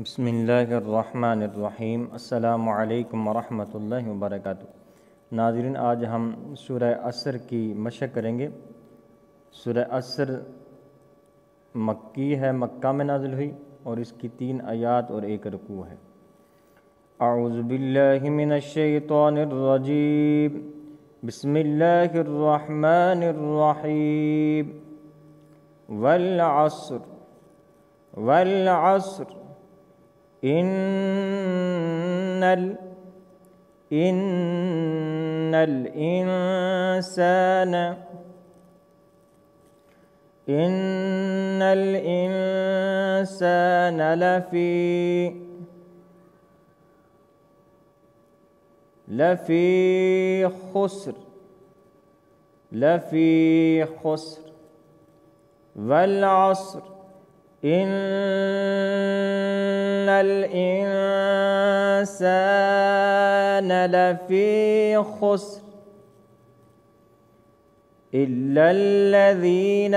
بسم اللہ الرحمن الرحیم السلام علیکم ورحمۃ اللہ وبرکاتہ ناظرین آج ہم سورہ عصر کی مشق کریں گے سورہ عصر مکی ہے مکہ میں نازل ہوئی اور اس کی تین آیات اور ایک رکوع ہے اعوذ باللہ من الشیطان الرجیم بسم اللہ الرحمن الرحیم والعصر والعصر إن ال إن الإنسان إن الإنسان لفي لفي خسر لفي خسر والعصر إن الإنسان لفي خسر إلا الذين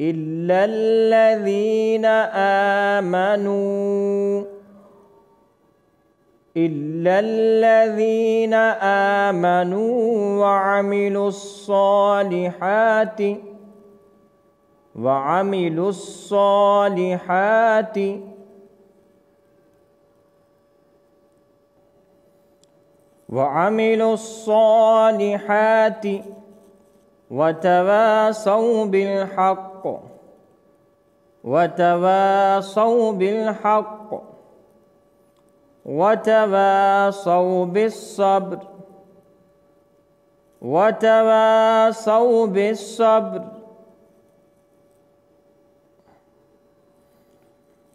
إلا الذين آمنوا إلا الذين آمنوا وعملوا الصالحات وعملوا الصالحات وعملوا الصالحات وتواصوا بالحق وتواصوا بالحق وتواصوا بالصبر وتواصوا بالصبر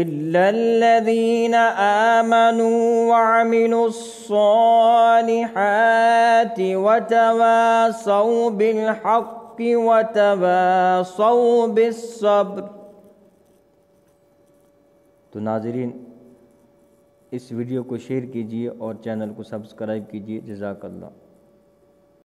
إلا الذين آمنوا وعملوا الصالحات وتواصوا بالحق وتواصوا بالصبر ناظرین اس ویڈیو کو شیئر کیجئے اور چینل کو سبسکرائب کیجئے جزاک اللہ